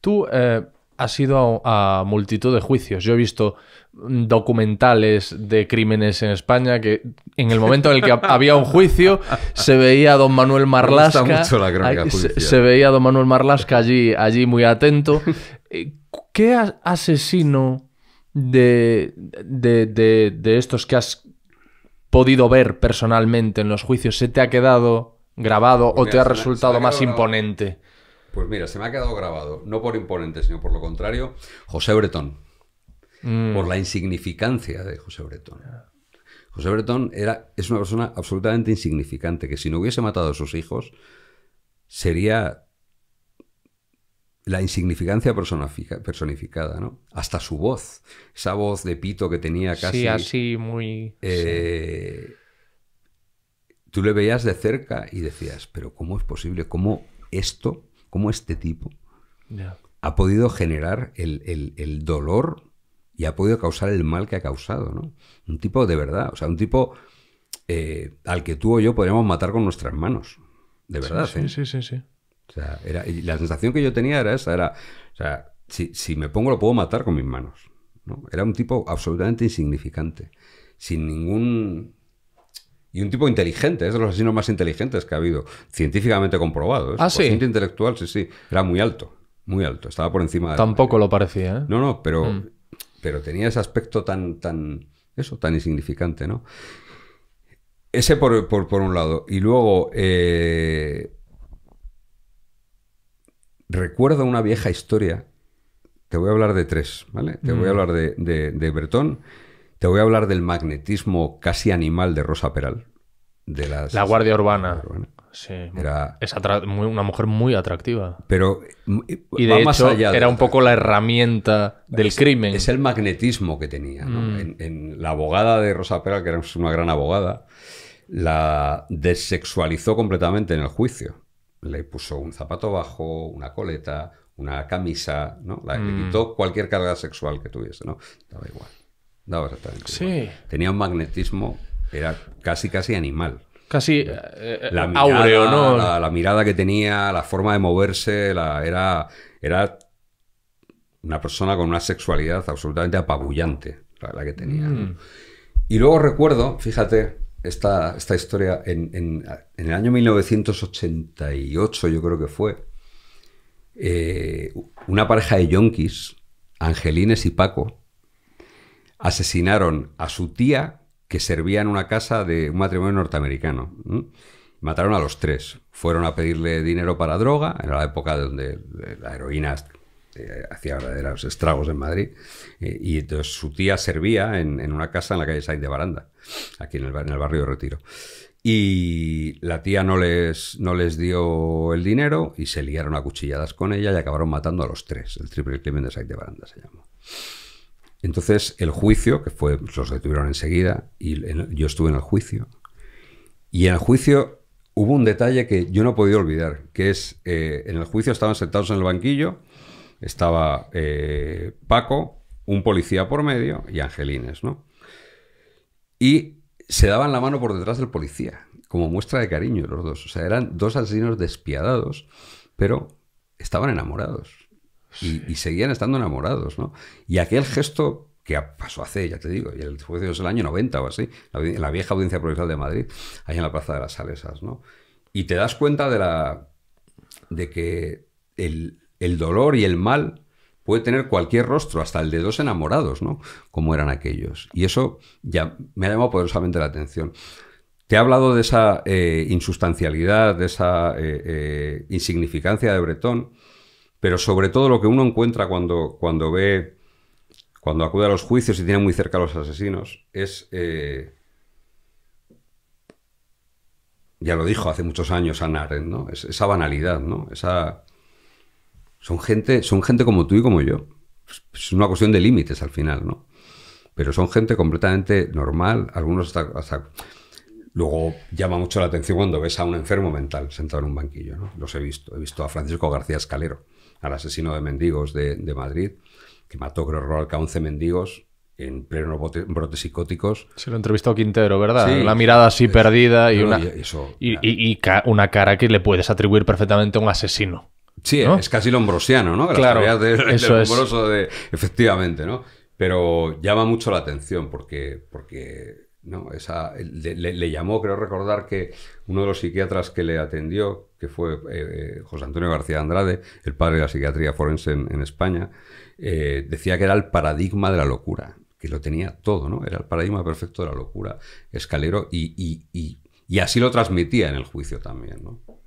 Tú eh, has ido a, multitud de juicios. Yo he visto documentales de crímenes en España que en el momento en el que había un juicio se veía a don Manuel Marlasca. se, veía don Manuel allí, allí muy atento. Eh, ¿Qué asesino de estos que has podido ver personalmente en los juicios se te ha quedado grabado o te ha resultado más imponente? Pues mira, se me ha quedado grabado, no por imponente, sino por lo contrario, José Bretón. Mm. Por la insignificancia de José Bretón. José Bretón era, es una persona absolutamente insignificante, que si no hubiese matado a sus hijos, sería la insignificancia personificada, ¿no? Hasta su voz, esa voz de pito que tenía casi... Sí, así, muy... Eh, tú le veías de cerca y decías, pero ¿cómo es posible? ¿Cómo esto cómo este tipo ha podido generar el, dolor y ha podido causar el mal que ha causado, ¿no? Un tipo de verdad, o sea, un tipo eh, al que tú o yo podríamos matar con nuestras manos, de verdad. Sí, ¿eh? sí, sí, sí, O sea, era, la sensación que yo tenía era esa, era, o sea, si, me pongo lo puedo matar con mis manos. Era un tipo absolutamente insignificante, sin ningún y un tipo inteligente, es de los asesinos más inteligentes que ha habido, científicamente comprobado. ¿eh? ¿Ah, sí? intelectual, sí, sí. Era muy alto, muy alto. Estaba por encima de... Tampoco lo parecía, ¿eh? No, no, pero, mm. pero tenía ese aspecto tan, tan, eso, tan insignificante, ¿no? Ese por, un lado. Y luego, eh... recuerdo una vieja historia. Te voy a hablar de tres, ¿vale? Te voy a mm. hablar de, de, de Bertón te voy a hablar del magnetismo casi animal de Rosa Peral. De la Guardia Urbana. Sí, era... es una mujer muy atractiva. Pero y de más allá era un poco la herramienta del crimen. Es el magnetismo que tenía. Mm. En, la abogada de Rosa Peral, que era una gran abogada, la desexualizó completamente en el juicio. Le puso un zapato bajo, una coleta, una camisa, ¿no? Le mm. quitó cualquier carga sexual que tuviese, ¿no? Daba igual. Tenía un magnetismo, era casi, casi animal. Casi eh, eh, mirada, aureo, ¿no? La, mirada que tenía, la forma de moverse, era, era una persona con una sexualidad absolutamente apabullante, la, que tenía. Mm. Y luego recuerdo, fíjate, esta, esta historia, en, el año 1988 yo creo que fue, eh, una pareja de yonkis, Angelines y Paco, asesinaron a su tía que servía en una casa de un matrimonio norteamericano. Mataron a los tres. Fueron a pedirle dinero para droga, en la época donde la heroína eh, hacía verdaderos estragos en Madrid. Eh, y entonces su tía servía en, una casa en la calle Sainz de Baranda, aquí en el, barrio de Retiro. Y la tía no les, no les dio el dinero y se liaron a cuchilladas con ella y acabaron matando a los tres. El triple crimen de Sainz de Baranda se llamó. Entonces, el juicio, que fue, los detuvieron enseguida, y yo estuve en el juicio. Y en el juicio hubo un detalle que yo no he podido olvidar, que es, eh, en el juicio estaban sentados en el banquillo, estaba eh, Paco, un policía por medio y Angelines, ¿no? Y se daban la mano por detrás del policía, como muestra de cariño los dos. O sea, eran dos asesinos despiadados, pero estaban enamorados y, seguían estando enamorados, Y aquel gesto que pasó hace, ya te digo, y el es el año 90 o así, en la vieja audiencia provincial de Madrid, ahí en la Plaza de las Salesas, ¿no? Y te das cuenta de de que el, dolor y el mal puede tener cualquier rostro, hasta el de dos enamorados, Como eran aquellos. Y eso ya me ha llamado poderosamente la atención. Te he hablado de esa eh, insustancialidad, de esa eh, eh, insignificancia de Bretón. Pero sobre todo lo que uno encuentra cuando, cuando ve, cuando acude a los juicios y tiene muy cerca a los asesinos, es... Eh, ya lo dijo hace muchos años Anaren, ¿no? esa banalidad, ¿no? Esa... Son gente, son gente como tú y como yo. Es una cuestión de límites al final, ¿no? Pero son gente completamente normal, algunos hasta, hasta... Luego llama mucho la atención cuando ves a un enfermo mental sentado en un banquillo. ¿no? Los he visto. He visto a Francisco García Escalero, al asesino de mendigos de, Madrid, que mató, creo, 11 mendigos en pleno brote, brotes psicóticos. Se lo entrevistó Quintero, ¿verdad? la mirada así perdida y, una, y, una cara que le puedes atribuir perfectamente a un asesino. Sí, es casi lombrosiano, ¿no? Claro, eso es. efectivamente, ¿no? Pero llama mucho la atención porque, porque ¿no? Esa, le, llamó, creo recordar que uno de los psiquiatras que le atendió, que fue eh, eh, José Antonio García Andrade, el padre de la psiquiatría forense en, España, eh, decía que era el paradigma de la locura, que lo tenía todo, ¿no? Era el paradigma perfecto de la locura, escalero, y, y, y así lo transmitía en el juicio también, ¿no?